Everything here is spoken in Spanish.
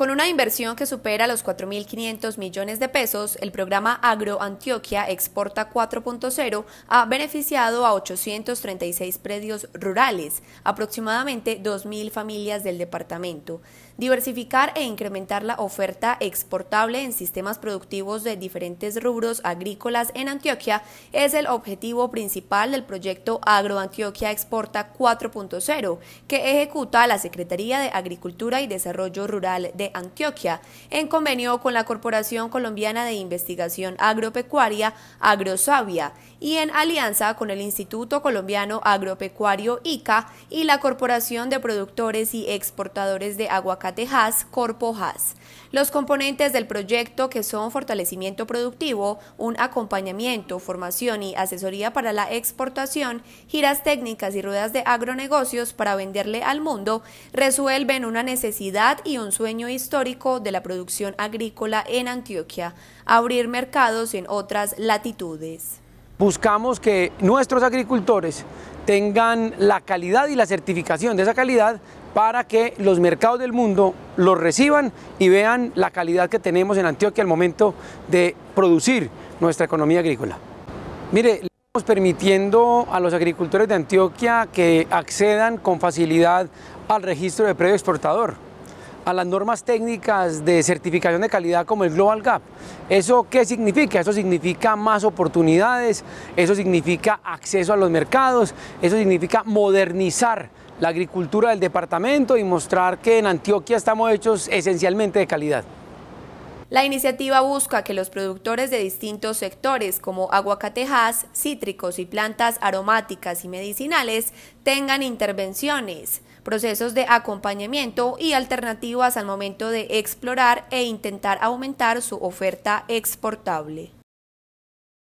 Con una inversión que supera los 4.500 millones de pesos, el programa Antioquia Exporta 4.0 ha beneficiado a 836 predios rurales, aproximadamente 2.000 familias del departamento. Diversificar e incrementar la oferta exportable en sistemas productivos de diferentes rubros agrícolas en Antioquia es el objetivo principal del proyecto Antioquia Exporta 4.0, que ejecuta la Secretaría de Agricultura y Desarrollo Rural de Antioquia, en convenio con la Corporación Colombiana de Investigación Agropecuaria, Agrosavia, y en alianza con el Instituto Colombiano Agropecuario ICA y la Corporación de Productores y Exportadores de Aguacatejas, Has, Los componentes del proyecto, que son fortalecimiento productivo, un acompañamiento, formación y asesoría para la exportación, giras técnicas y ruedas de agronegocios para venderle al mundo, resuelven una necesidad y un sueño histórico de la producción agrícola en Antioquia, abrir mercados en otras latitudes. Buscamos que nuestros agricultores tengan la calidad y la certificación de esa calidad para que los mercados del mundo los reciban y vean la calidad que tenemos en Antioquia al momento de producir nuestra economía agrícola. Mire, estamos permitiendo a los agricultores de Antioquia que accedan con facilidad al registro de preexportador. exportador a las normas técnicas de certificación de calidad como el Global Gap. ¿Eso qué significa? Eso significa más oportunidades, eso significa acceso a los mercados, eso significa modernizar la agricultura del departamento y mostrar que en Antioquia estamos hechos esencialmente de calidad. La iniciativa busca que los productores de distintos sectores como aguacatejas, cítricos y plantas aromáticas y medicinales tengan intervenciones, procesos de acompañamiento y alternativas al momento de explorar e intentar aumentar su oferta exportable.